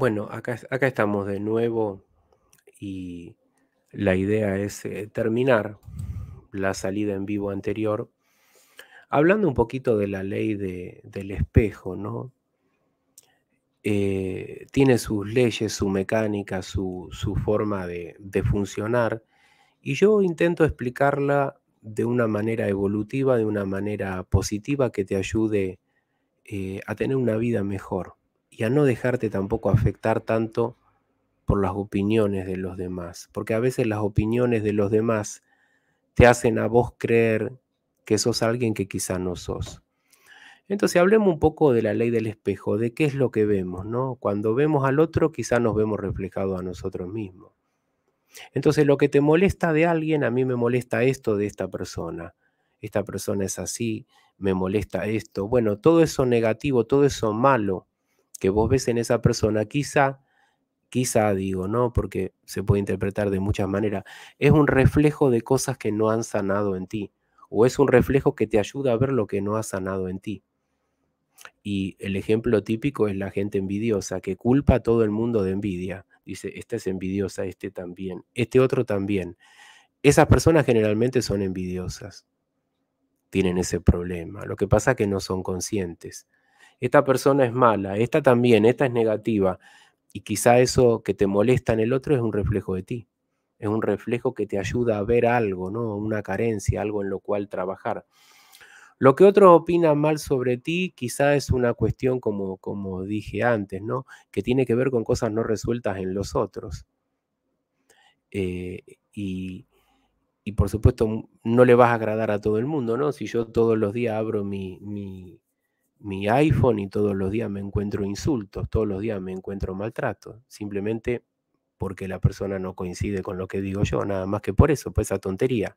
Bueno, acá, estamos de nuevo y la idea es eh, terminar la salida en vivo anterior hablando un poquito de la ley del espejo, ¿no? Eh, tiene sus leyes, su mecánica, su, forma de, funcionar. Y yo intento explicarla de una manera evolutiva, de una manera positiva que te ayude eh, a tener una vida mejor y a no dejarte tampoco afectar tanto por las opiniones de los demás, porque a veces las opiniones de los demás te hacen a vos creer que sos alguien que quizá no sos. Entonces hablemos un poco de la ley del espejo, de qué es lo que vemos, ¿no? Cuando vemos al otro, quizá nos vemos reflejados a nosotros mismos. Entonces lo que te molesta de alguien, a mí me molesta esto de esta persona. Esta persona es así, me molesta esto. Bueno, todo eso negativo, todo eso malo que vos ves en esa persona, quizá, quizá digo, ¿no? Porque se puede interpretar de muchas maneras, es un reflejo de cosas que no han sanado en ti, o es un reflejo que te ayuda a ver lo que no ha sanado en ti. Y el ejemplo típico es la gente envidiosa, que culpa a todo el mundo de envidia. Dice, esta es envidiosa, este también, este otro también. Esas personas generalmente son envidiosas, tienen ese problema. Lo que pasa es que no son conscientes esta persona es mala, esta también, esta es negativa. Y quizá eso que te molesta en el otro es un reflejo de ti, es un reflejo que te ayuda a ver algo, ¿no? una carencia, algo en lo cual trabajar. Lo que otro opina mal sobre ti quizá es una cuestión, como, como dije antes, ¿no? que tiene que ver con cosas no resueltas en los otros. Eh, y, y por supuesto no le vas a agradar a todo el mundo, ¿no? Si yo todos los días abro mi, mi iPhone y todos los días me encuentro insultos, todos los días me encuentro maltrato, simplemente porque la persona no coincide con lo que digo yo, nada más que por eso, por esa tontería,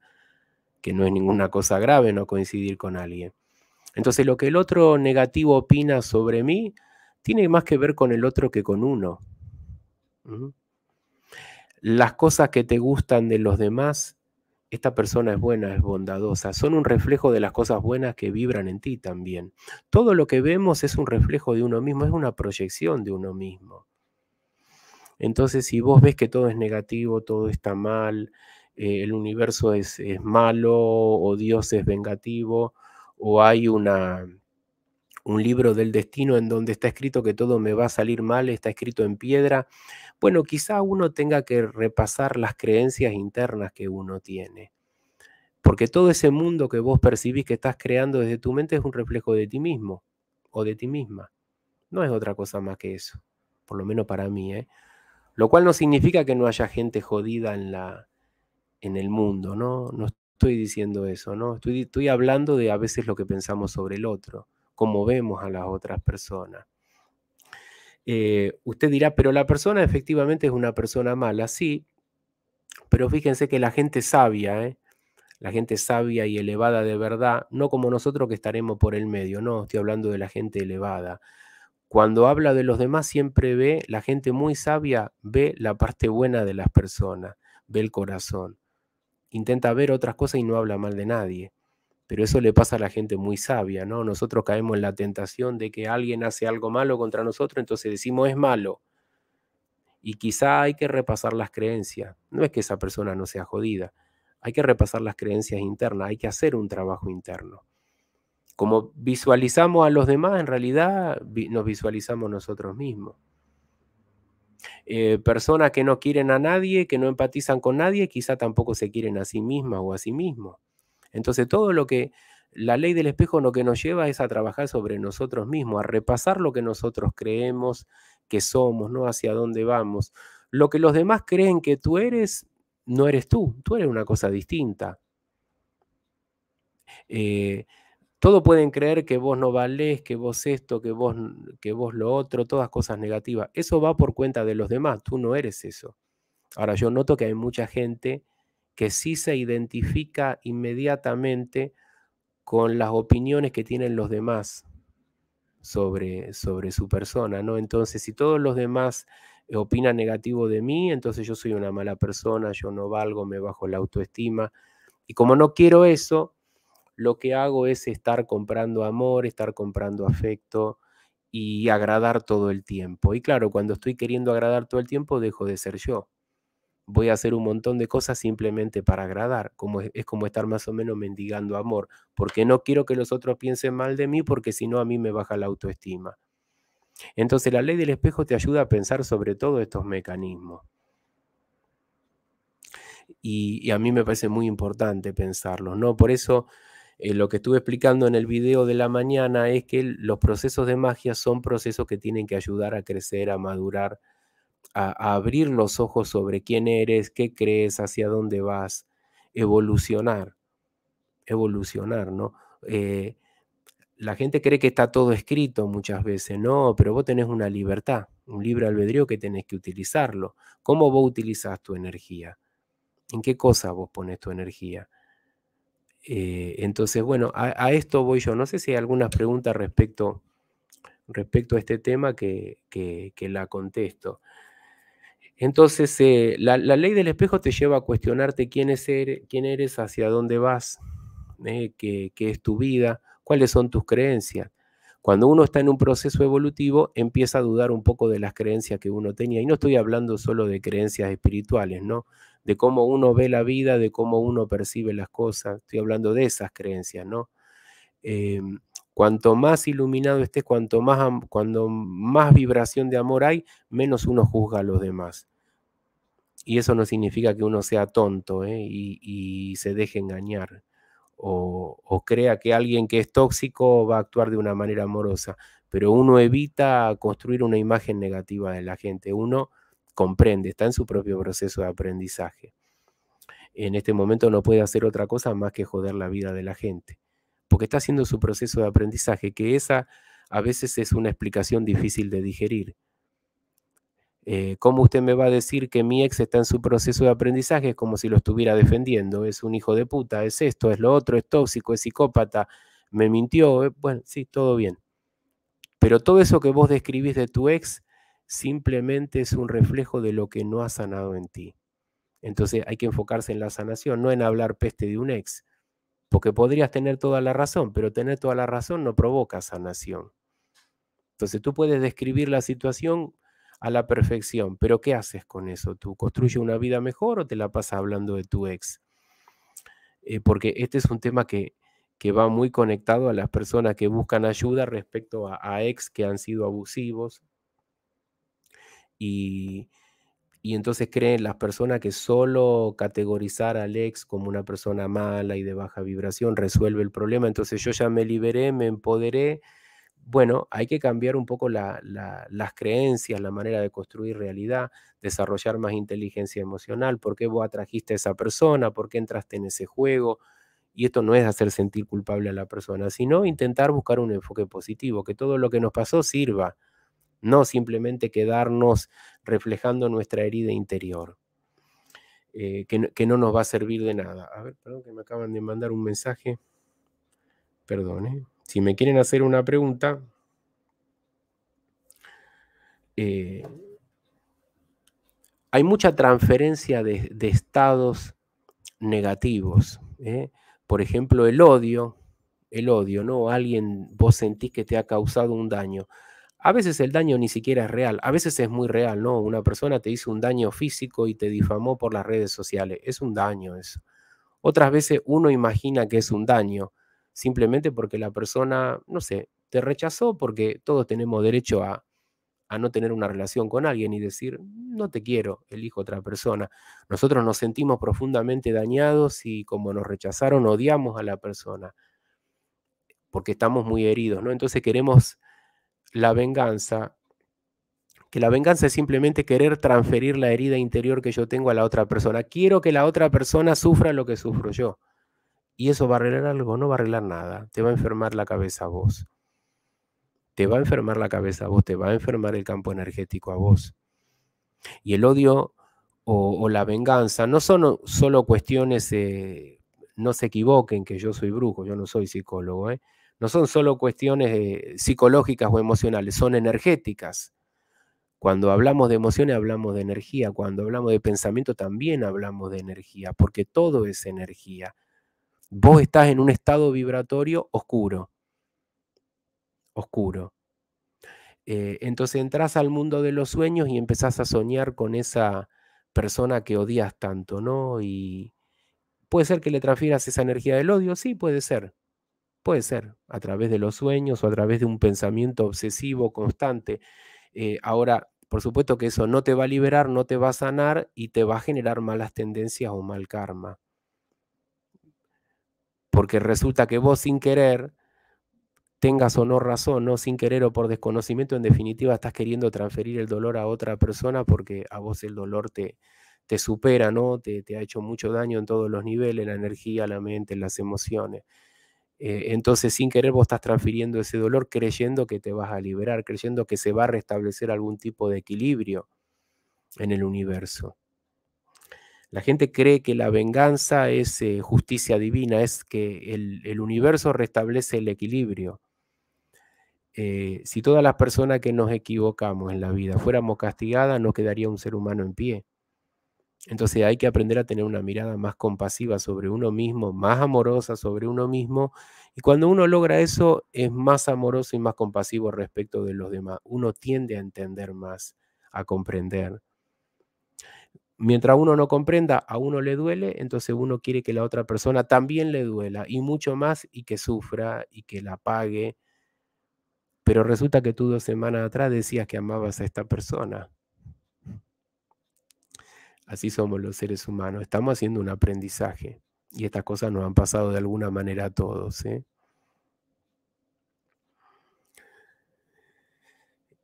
que no es ninguna cosa grave no coincidir con alguien. Entonces lo que el otro negativo opina sobre mí tiene más que ver con el otro que con uno. Las cosas que te gustan de los demás esta persona es buena, es bondadosa, son un reflejo de las cosas buenas que vibran en ti también. Todo lo que vemos es un reflejo de uno mismo, es una proyección de uno mismo. Entonces, si vos ves que todo es negativo, todo está mal, eh, el universo es, malo o Dios es vengativo o hay una, un libro del destino en donde está escrito que todo me va a salir mal, está escrito en piedra. Bueno, quizá uno tenga que repasar las creencias internas que uno tiene. Porque todo ese mundo que vos percibís que estás creando desde tu mente es un reflejo de ti mismo o de ti misma. No es otra cosa más que eso, por lo menos para mí. ¿eh? Lo cual no significa que no haya gente jodida en, la, en el mundo, ¿no? No estoy diciendo eso, ¿no? Estoy, estoy hablando de a veces lo que pensamos sobre el otro, cómo vemos a las otras personas. Eh, usted dirá, pero la persona efectivamente es una persona mala, sí, pero fíjense que la gente sabia, ¿eh? la gente sabia y elevada de verdad, no como nosotros que estaremos por el medio, no, estoy hablando de la gente elevada. Cuando habla de los demás siempre ve, la gente muy sabia ve la parte buena de las personas, ve el corazón, intenta ver otras cosas y no habla mal de nadie. Pero eso le pasa a la gente muy sabia, ¿no? Nosotros caemos en la tentación de que alguien hace algo malo contra nosotros, entonces decimos es malo. Y quizá hay que repasar las creencias. No es que esa persona no sea jodida. Hay que repasar las creencias internas, hay que hacer un trabajo interno. Como visualizamos a los demás, en realidad nos visualizamos nosotros mismos. Eh, personas que no quieren a nadie, que no empatizan con nadie, quizá tampoco se quieren a sí mismas o a sí mismos. Entonces todo lo que la ley del espejo lo que nos lleva es a trabajar sobre nosotros mismos, a repasar lo que nosotros creemos que somos, ¿no? Hacia dónde vamos. Lo que los demás creen que tú eres, no eres tú, tú eres una cosa distinta. Eh, todo pueden creer que vos no valés, que vos esto, que vos, que vos lo otro, todas cosas negativas. Eso va por cuenta de los demás, tú no eres eso. Ahora, yo noto que hay mucha gente que sí se identifica inmediatamente con las opiniones que tienen los demás sobre, sobre su persona, ¿no? Entonces, si todos los demás eh, opinan negativo de mí, entonces yo soy una mala persona, yo no valgo, me bajo la autoestima. Y como no quiero eso, lo que hago es estar comprando amor, estar comprando afecto y agradar todo el tiempo. Y claro, cuando estoy queriendo agradar todo el tiempo, dejo de ser yo voy a hacer un montón de cosas simplemente para agradar, como es, como estar más o menos mendigando amor, porque no quiero que los otros piensen mal de mí, porque si no a mí me baja la autoestima. Entonces la ley del espejo te ayuda a pensar sobre todo estos mecanismos. Y, a mí me parece muy importante pensarlo, ¿no? Por eso eh, lo que estuve explicando en el video de la mañana es que los procesos de magia son procesos que tienen que ayudar a crecer, a madurar, a, abrir los ojos sobre quién eres, qué crees, hacia dónde vas, evolucionar, evolucionar, ¿no? Eh, la gente cree que está todo escrito muchas veces, no, pero vos tenés una libertad, un libre albedrío que tenés que utilizarlo. ¿Cómo vos utilizás tu energía? ¿En qué cosa vos pones tu energía? Eh, entonces, bueno, a, esto voy yo. No sé si hay algunas preguntas respecto, respecto a este tema que la contesto. Entonces, eh, la, ley del espejo te lleva a cuestionarte quién, es er, quién eres, hacia dónde vas, eh, qué, es tu vida, cuáles son tus creencias. Cuando uno está en un proceso evolutivo, empieza a dudar un poco de las creencias que uno tenía. Y no estoy hablando solo de creencias espirituales, ¿no? De cómo uno ve la vida, de cómo uno percibe las cosas. Estoy hablando de esas creencias, ¿no? Em, cuanto más iluminado estés, cuanto más, cuando más vibración de amor hay, menos uno juzga a los demás. Y eso no significa que uno sea tonto ¿eh? y, se deje engañar o, o crea que alguien que es tóxico va a actuar de una manera amorosa. Pero uno evita construir una imagen negativa de la gente. Uno comprende, está en su propio proceso de aprendizaje. En este momento no puede hacer otra cosa más que joder la vida de la gente, porque está haciendo su proceso de aprendizaje, que esa a veces es una explicación difícil de digerir. Eh, ¿Cómo usted me va a decir que mi ex está en su proceso de aprendizaje? Es como si lo estuviera defendiendo. Es un hijo de puta, es esto, es lo otro, es tóxico, es psicópata, me mintió. Eh, bueno, sí, todo bien. Pero todo eso que vos describís de tu ex simplemente es un reflejo de lo que no ha sanado en ti. Entonces hay que enfocarse en la sanación, no en hablar peste de un ex. Porque podrías tener toda la razón, pero tener toda la razón no provoca sanación. Entonces tú puedes describir la situación a la perfección. Pero ¿qué haces con eso? ¿Tú construyes una vida mejor o te la pasas hablando de tu ex? Eh, porque este es un tema que, va muy conectado a las personas que buscan ayuda respecto a, ex que han sido abusivos. Y, y entonces creen las personas que solo categorizar al ex como una persona mala y de baja vibración resuelve el problema. Entonces yo ya me liberé, me empoderé bueno, hay que cambiar un poco las creencias, la manera de construir realidad, desarrollar más inteligencia emocional, por qué vos atrajiste a esa persona, por qué entraste en ese juego. Y esto no es hacer sentir culpable a la persona, sino intentar buscar un enfoque positivo, que todo lo que nos pasó sirva, no simplemente quedarnos reflejando nuestra herida interior, eh, que, no nos va a servir de nada. A ver, perdón, que me acaban de mandar un mensaje. Perdón, ¿eh? Si me quieren hacer una pregunta, eh, hay mucha transferencia de, estados negativos. ¿eh? Por ejemplo, el odio, el odio, ¿no? Alguien, vos sentís que te ha causado un daño. A veces el daño ni siquiera es real, a veces es muy real, ¿no? Una persona te hizo un daño físico y te difamó por las redes sociales, es un daño eso. Otras veces uno imagina que es un daño, simplemente porque la persona, no sé, te rechazó porque todos tenemos derecho a, no tener una relación con alguien y decir, no te quiero, elijo otra persona. Nosotros nos sentimos profundamente dañados y como nos rechazaron, odiamos a la persona, porque estamos muy heridos, ¿no? Entonces queremos la venganza, que la venganza es simplemente querer transferir la herida interior que yo tengo a la otra persona. Quiero que la otra persona sufra lo que sufro yo. ¿Y eso va a arreglar algo? No va a arreglar nada. Te va a enfermar la cabeza a vos. Te va a enfermar la cabeza a vos, te va a enfermar el campo energético a vos. Y el odio o, la venganza no son solo cuestiones, eh, no se equivoquen que yo soy brujo, yo no soy psicólogo, eh, no son solo cuestiones eh, psicológicas o emocionales, son energéticas. Cuando hablamos de emociones hablamos de energía, cuando hablamos de pensamiento también hablamos de energía, porque todo es energía vos estás en un estado vibratorio oscuro. Oscuro. Eh, entonces entras al mundo de los sueños y empezás a soñar con esa persona que odias tanto, ¿no? Y puede ser que le transfieras esa energía del odio, sí, puede ser. Puede ser, a través de los sueños o a través de un pensamiento obsesivo constante. Eh, ahora, por supuesto que eso no te va a liberar, no te va a sanar y te va a generar malas tendencias o mal karma porque resulta que vos sin querer, tengas o no razón, no sin querer o por desconocimiento, en definitiva estás queriendo transferir el dolor a otra persona porque a vos el dolor te, te supera, ¿no? Te, ha hecho mucho daño en todos los niveles, la energía, la mente, las emociones. Eh, entonces, sin querer, vos estás transfiriendo ese dolor creyendo que te vas a liberar, creyendo que se va a restablecer algún tipo de equilibrio en el universo. La gente cree que la venganza es eh, justicia divina, es que el, universo restablece el equilibrio. Eh, si todas las personas que nos equivocamos en la vida fuéramos castigadas, no quedaría un ser humano en pie. Entonces hay que aprender a tener una mirada más compasiva sobre uno mismo, más amorosa sobre uno mismo. Y cuando uno logra eso, es más amoroso y más compasivo respecto de los demás. Uno tiende a entender más, a comprender mientras uno no comprenda, a uno le duele, entonces uno quiere que la otra persona también le duela y mucho más y que sufra y que la pague. Pero resulta que tú dos semanas atrás decías que amabas a esta persona. Así somos los seres humanos. Estamos haciendo un aprendizaje y estas cosas nos han pasado de alguna manera a todos. ¿eh?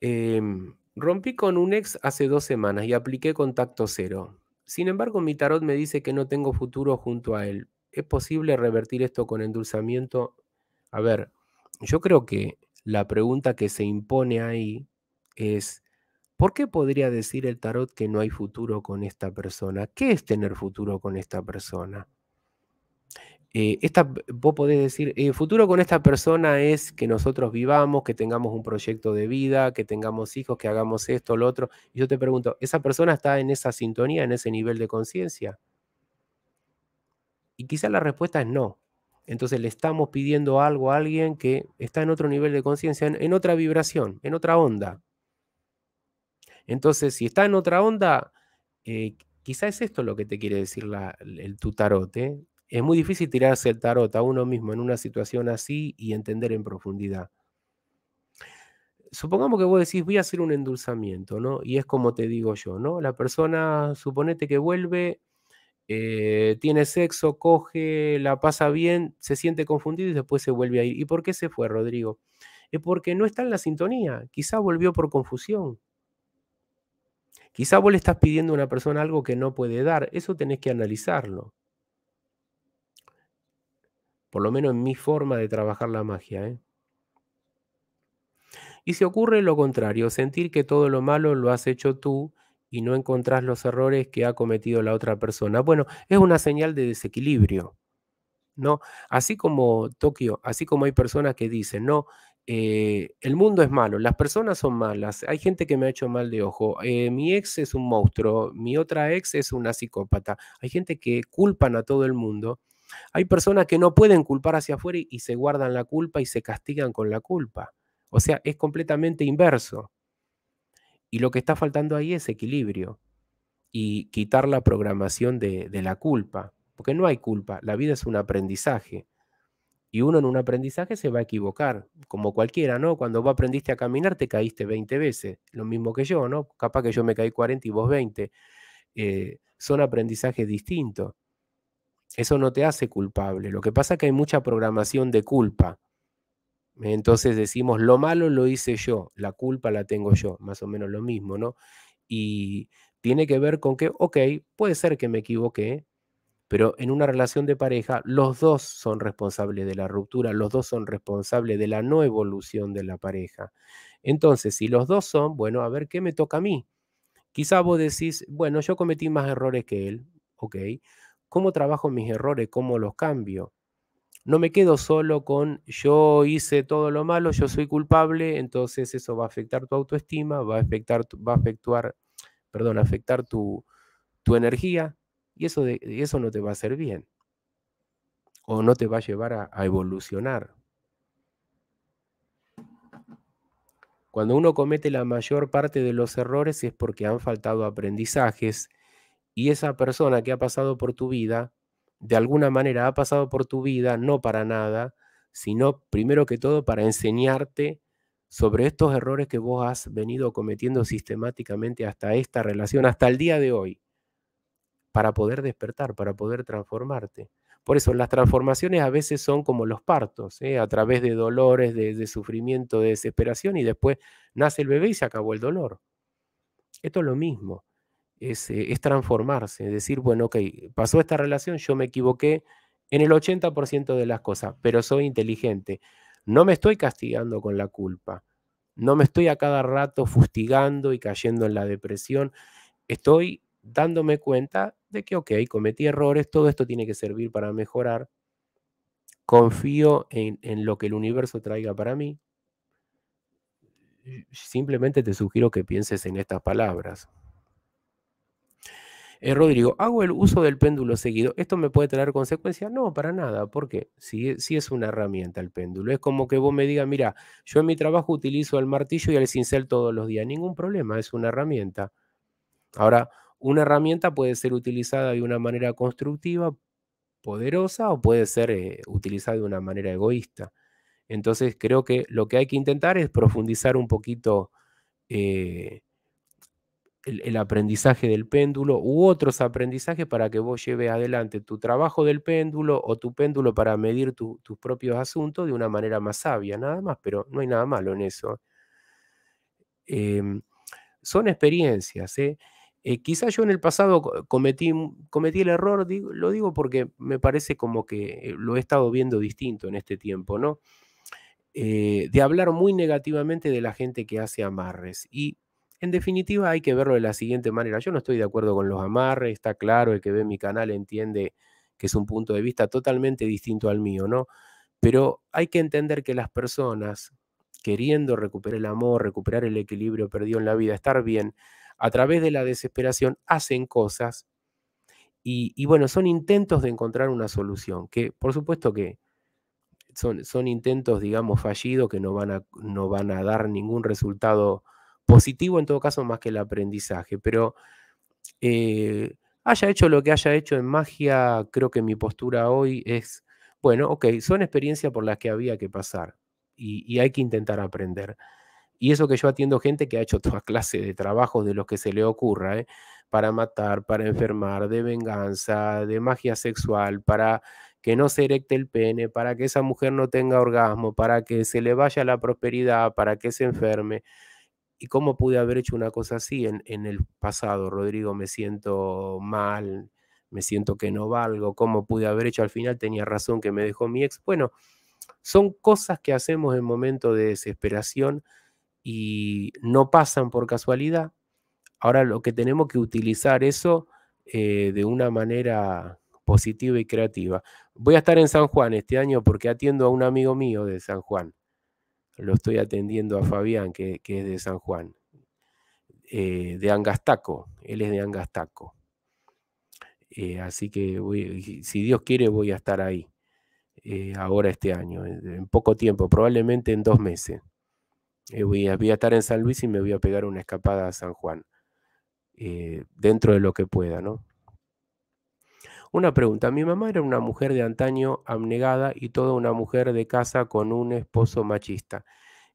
Em, Rompí con un ex hace dos semanas y apliqué contacto cero. Sin embargo, mi tarot me dice que no tengo futuro junto a él. ¿Es posible revertir esto con endulzamiento? A ver, yo creo que la pregunta que se impone ahí es, ¿por qué podría decir el tarot que no hay futuro con esta persona? ¿Qué es tener futuro con esta persona? Eh, esta, vos podés decir, el eh, futuro con esta persona es que nosotros vivamos, que tengamos un proyecto de vida, que tengamos hijos, que hagamos esto, lo otro. Y yo te pregunto, ¿esa persona está en esa sintonía, en ese nivel de conciencia? Y quizá la respuesta es no. Entonces le estamos pidiendo algo a alguien que está en otro nivel de conciencia, en, otra vibración, en otra onda. Entonces, si está en otra onda, quizás eh, quizá es esto lo que te quiere decir el, tu tarot es muy difícil tirarse el tarot a uno mismo en una situación así y entender en profundidad. Supongamos que vos decís, voy a hacer un endulzamiento, ¿no? Y es como te digo yo, ¿no? La persona, suponete que vuelve, eh, tiene sexo, coge, la pasa bien, se siente confundido y después se vuelve a ir. ¿Y por qué se fue, Rodrigo? Es porque no está en la sintonía, quizá volvió por confusión. Quizá vos le estás pidiendo a una persona algo que no puede dar, eso tenés que analizarlo. Por lo menos en mi forma de trabajar la magia. ¿eh? Y si ocurre lo contrario, sentir que todo lo malo lo has hecho tú y no encontrás los errores que ha cometido la otra persona. Bueno, es una señal de desequilibrio. ¿no? Así como Tokio, así como hay personas que dicen, no, eh, el mundo es malo, las personas son malas, hay gente que me ha hecho mal de ojo, eh, mi ex es un monstruo, mi otra ex es una psicópata, hay gente que culpan a todo el mundo. Hay personas que no pueden culpar hacia afuera y, se guardan la culpa y se castigan con la culpa. O sea, es completamente inverso. Y lo que está faltando ahí es equilibrio y quitar la programación de, la culpa, porque no hay culpa, la vida es un aprendizaje. Y uno en un aprendizaje se va a equivocar, como cualquiera, ¿no? Cuando vos aprendiste a caminar te caíste 20 veces, lo mismo que yo, ¿no? Capaz que yo me caí 40 y vos 20. Eh, son aprendizajes distintos. Eso no te hace culpable. Lo que pasa es que hay mucha programación de culpa. Entonces decimos, lo malo lo hice yo, la culpa la tengo yo, más o menos lo mismo, ¿no? Y tiene que ver con que, ok, puede ser que me equivoqué, pero en una relación de pareja los dos son responsables de la ruptura, los dos son responsables de la no evolución de la pareja. Entonces, si los dos son, bueno, a ver qué me toca a mí. Quizá vos decís, bueno, yo cometí más errores que él, ok, ¿Cómo trabajo mis errores? ¿Cómo los cambio? No me quedo solo con yo hice todo lo malo, yo soy culpable, entonces eso va a afectar tu autoestima, va a afectar, va a afectuar, perdón, afectar tu, energía y eso, eso no te va a hacer bien o no te va a llevar a evolucionar. Cuando uno comete la mayor parte de los errores es porque han faltado aprendizajes y esa persona que ha pasado por tu vida, de alguna manera ha pasado por tu vida no para nada, sino primero que todo para enseñarte sobre estos errores que vos has venido cometiendo sistemáticamente hasta esta relación, hasta el día de hoy, para poder despertar, para poder transformarte. Por eso las transformaciones a veces son como los partos, ¿eh? a través de dolores, de, de sufrimiento, de desesperación, y después nace el bebé y se acabó el dolor. Esto es lo mismo. Eh, es, transformarse, es decir, bueno, ok, pasó esta relación, yo me equivoqué en el 80% de las cosas, pero soy inteligente. No me estoy castigando con la culpa, no me estoy a cada rato fustigando y cayendo en la depresión, estoy dándome cuenta de que, ok, cometí errores, todo esto tiene que servir para mejorar, confío en, lo que el universo traiga para mí. Simplemente te sugiero que pienses en estas palabras. Eh, Rodrigo, ¿hago el uso del péndulo seguido? ¿Esto me puede traer consecuencias? No, para nada, porque sí es una herramienta el péndulo. Es como que vos me digas, mira, yo en mi trabajo utilizo el martillo y el cincel todos los días. Ningún problema, es una herramienta. Ahora, una herramienta puede ser utilizada de una manera constructiva, poderosa, o puede ser eh, utilizada de una manera egoísta. Entonces creo que lo que hay que intentar es profundizar un poquito eh, el, aprendizaje del péndulo u otros aprendizajes para que vos lleves adelante tu trabajo del péndulo o tu péndulo para medir tus propios asuntos de una manera más sabia, nada más, pero no hay nada malo en eso. Em, son experiencias. ¿eh? Eh, quizás yo en el pasado cometí, cometí el error, digo, lo digo porque me parece como que eh, lo he estado viendo distinto en este tiempo, ¿no? de hablar muy negativamente de la gente que hace amarres. Y en definitiva, hay que verlo de la siguiente manera. Yo no estoy de acuerdo con los amarres, está claro, el que ve mi canal entiende que es un punto de vista totalmente distinto al mío, ¿no? Pero hay que entender que las personas queriendo recuperar el amor, recuperar el equilibrio perdido en la vida, estar bien, a través de la desesperación hacen cosas y, bueno, son intentos de encontrar una solución, que por supuesto que son, son intentos, digamos, fallidos que no van, a, no van a dar ningún resultado positivo en todo caso más que el aprendizaje, pero eh, haya hecho lo que haya hecho en magia, creo que mi postura hoy es, bueno, ok, son experiencias por las que había que pasar y, hay que intentar aprender. Y eso que yo atiendo gente que ha hecho toda clase de trabajos de los que se le ocurra, ¿eh? para matar, para enfermar, de venganza, de magia sexual, para que no se erecte el pene, para que esa mujer no tenga orgasmo, para que se le vaya la prosperidad, para que se enferme. ¿Y cómo pude haber hecho una cosa así en, el pasado? Rodrigo, me siento mal, me siento que no valgo, ¿cómo pude haber hecho? Al final tenía razón que me dejó mi ex. Bueno, son cosas que hacemos en momentos de desesperación y no pasan por casualidad. Ahora lo que tenemos que utilizar eso eh, de una manera positiva y creativa. Voy a estar en San Juan este año porque atiendo a un amigo mío de San Juan lo estoy atendiendo a Fabián, que, es de San Juan, eh, de Angastaco, él es de Angastaco. Eh, así que si Dios quiere voy a estar ahí eh, ahora este año, en, poco tiempo, probablemente en dos meses. Voy voy, a, estar en San Luis y me voy a pegar una escapada a San Juan, dentro de lo que pueda, ¿no? Una pregunta, mi mamá era una mujer de antaño abnegada y toda una mujer de casa con un esposo machista.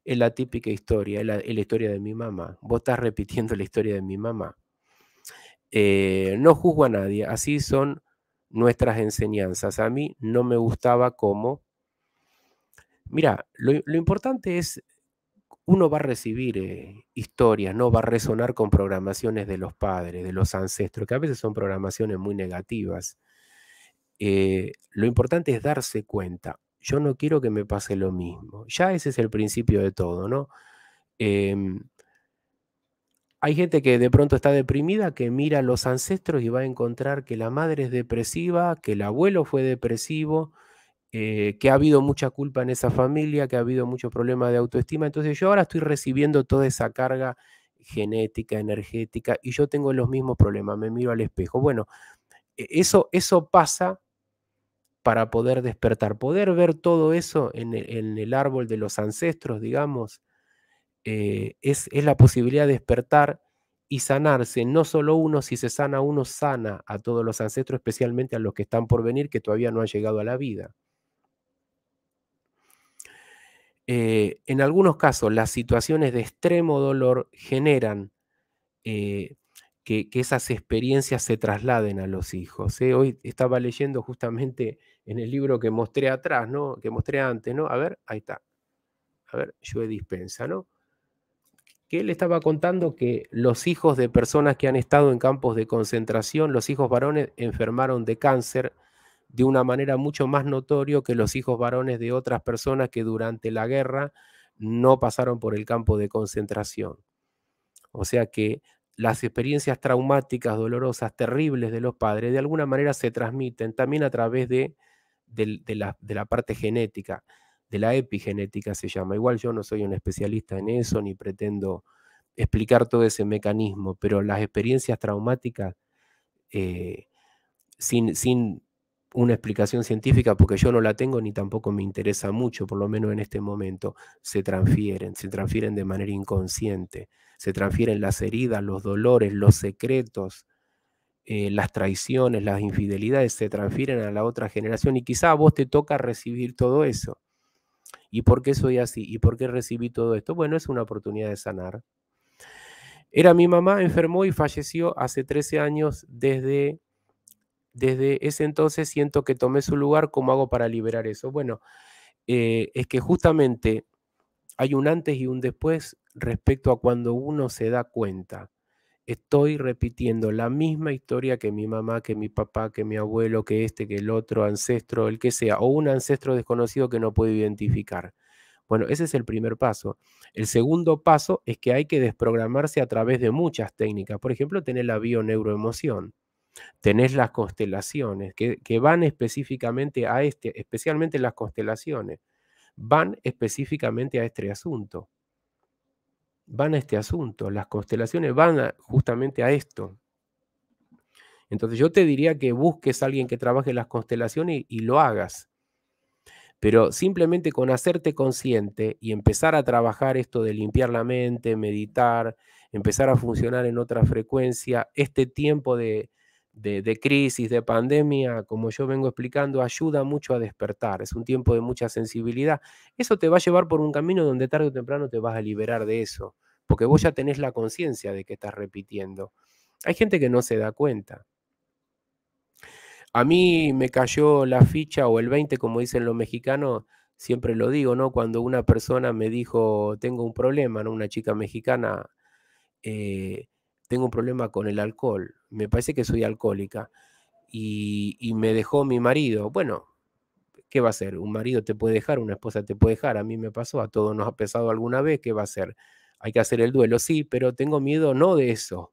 Es la típica historia, es la, historia de mi mamá. Vos estás repitiendo la historia de mi mamá. Eh, no juzgo a nadie, así son nuestras enseñanzas. A mí no me gustaba cómo... Mira, lo, importante es uno va a recibir eh, historias, no va a resonar con programaciones de los padres, de los ancestros, que a veces son programaciones muy negativas. Eh, lo importante es darse cuenta. Yo no quiero que me pase lo mismo. Ya ese es el principio de todo, ¿no? Em, hay gente que de pronto está deprimida, que mira a los ancestros y va a encontrar que la madre es depresiva, que el abuelo fue depresivo, eh, que ha habido mucha culpa en esa familia, que ha habido muchos problemas de autoestima. Entonces yo ahora estoy recibiendo toda esa carga genética, energética, y yo tengo los mismos problemas, me miro al espejo. Bueno, e-, eso, eso pasa para poder despertar. Poder ver todo eso en el, árbol de los ancestros, digamos, eh, es, la posibilidad de despertar y sanarse. No solo uno, si se sana uno, sana a todos los ancestros, especialmente a los que están por venir, que todavía no han llegado a la vida. Eh, en algunos casos, las situaciones de extremo dolor generan eh, que, que, esas experiencias se trasladen a los hijos. Hoy estaba leyendo justamente en el libro que mostré atrás, ¿no? Que mostré antes, ¿no? A ver, ahí está. A ver, he Dispensa, ¿no? Que él estaba contando que los hijos de personas que han estado en campos de concentración, los hijos varones enfermaron de cáncer de una manera mucho más notorio que los hijos varones de otras personas que durante la guerra no pasaron por el campo de concentración. O sea que las experiencias traumáticas, dolorosas, terribles de los padres, de alguna manera se transmiten también a través de de, la, parte genética, de la epigenética se llama. Igual yo no soy un especialista en eso ni pretendo explicar todo ese mecanismo, pero las experiencias traumáticas, eh, sin, sin, una explicación científica, porque yo no la tengo ni tampoco me interesa mucho, por lo menos en este momento, se transfieren, se transfieren de manera inconsciente, se transfieren las heridas, los dolores, los secretos, eh, las traiciones, las infidelidades se transfieren a la otra generación y quizá a vos te toca recibir todo eso. ¿Y por qué soy así? ¿Y por qué recibí todo esto? Bueno, es una oportunidad de sanar. Era mi mamá, enfermó y falleció hace 13 años. Desde, desde ese entonces siento que tomé su lugar. ¿Cómo hago para liberar eso? Bueno, eh, es que justamente hay un antes y un después respecto a cuando uno se da cuenta estoy repitiendo la misma historia que mi mamá, que mi papá, que mi abuelo, que este, que el otro ancestro, el que sea, o un ancestro desconocido que no puedo identificar. Bueno, ese es el primer paso. El segundo paso es que hay que desprogramarse a través de muchas técnicas. Por ejemplo, tener la bioneuroemoción, tenés las constelaciones, que van específicamente a este, especialmente las constelaciones, van específicamente a este asunto van a este asunto, las constelaciones van justamente a esto. Entonces yo te diría que busques a alguien que trabaje las constelaciones y lo hagas. Pero simplemente con hacerte consciente y empezar a trabajar esto de limpiar la mente, meditar, empezar a funcionar en otra frecuencia, este tiempo de, de, crisis, de pandemia, como yo vengo explicando, ayuda mucho a despertar. Es un tiempo de mucha sensibilidad. Eso te va a llevar por un camino donde tarde o temprano te vas a liberar de eso, porque vos ya tenés la conciencia de que estás repitiendo. Hay gente que no se da cuenta. A mí me cayó la ficha o el 20, como dicen los mexicanos, siempre lo digo, ¿no? Cuando una persona me dijo, tengo un problema, ¿no? Una chica mexicana, eh, tengo un problema con el alcohol me parece que soy alcohólica y, me dejó mi marido. Bueno, ¿qué va a ser? Un marido te puede dejar, una esposa te puede dejar, a mí me pasó, a todos nos ha pesado alguna vez, ¿qué va a ser? Hay que hacer el duelo, sí, pero tengo miedo no de eso,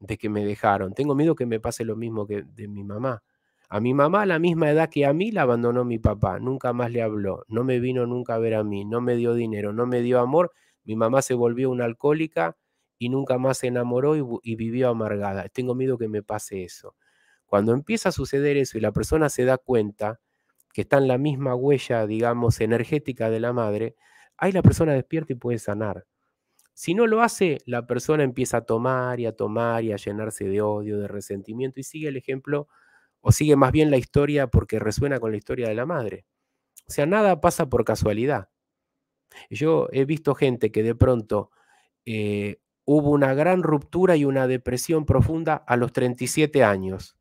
de que me dejaron, tengo miedo que me pase lo mismo que de mi mamá. A mi mamá a la misma edad que a mí la abandonó mi papá, nunca más le habló, no me vino nunca a ver a mí, no me dio dinero, no me dio amor, mi mamá se volvió una alcohólica y nunca más se enamoró y, vivió amargada. Tengo miedo que me pase eso. Cuando empieza a suceder eso y la persona se da cuenta que está en la misma huella, digamos, energética de la madre, ahí la persona despierta y puede sanar. Si no lo hace, la persona empieza a tomar y a tomar y a llenarse de odio, de resentimiento y sigue el ejemplo, o sigue más bien la historia porque resuena con la historia de la madre. O sea, nada pasa por casualidad. Yo he visto gente que de pronto eh, hubo una gran ruptura y una depresión profunda a los 37 años.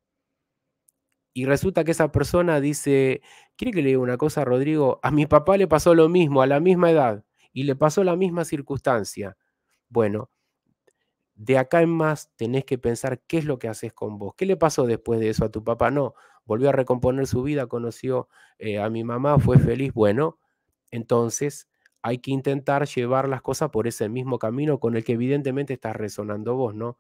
Y resulta que esa persona dice, ¿quiere que le diga una cosa, Rodrigo? A mi papá le pasó lo mismo, a la misma edad, y le pasó la misma circunstancia. Bueno, de acá en más tenés que pensar qué es lo que haces con vos. ¿Qué le pasó después de eso a tu papá? No, volvió a recomponer su vida, conoció eh, a mi mamá, fue feliz. Bueno, entonces hay que intentar llevar las cosas por ese mismo camino con el que evidentemente estás resonando vos, ¿no?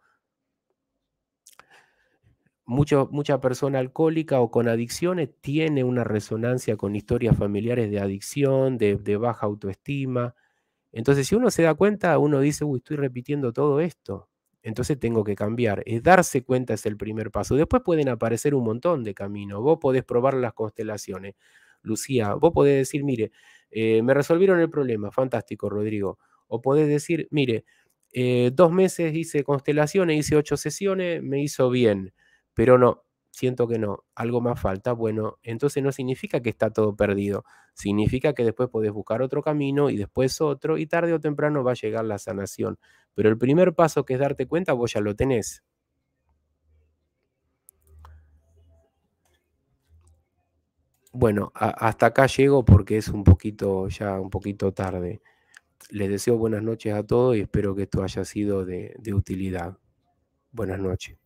mucha persona alcohólica o con adicciones tiene una resonancia con historias familiares de adicción, de, de baja autoestima. Entonces, si uno se da cuenta, uno dice, uy, estoy repitiendo todo esto. Entonces tengo que cambiar. Es darse cuenta es el primer paso. Después pueden aparecer un montón de caminos. Vos podés probar las constelaciones. Lucía, vos podés decir, mire, eh, me resolvieron el problema, fantástico, Rodrigo. O podés decir, mire, eh, dos meses hice constelaciones, hice ocho sesiones, me hizo bien, pero no, siento que no, algo más falta. Bueno, entonces no significa que está todo perdido, significa que después podés buscar otro camino y después otro y tarde o temprano va a llegar la sanación. Pero el primer paso que es darte cuenta, vos ya lo tenés. bueno, hasta acá llego porque es un poquito, ya un poquito tarde. Les deseo buenas noches a todos y espero que esto haya sido de utilidad. Buenas noches.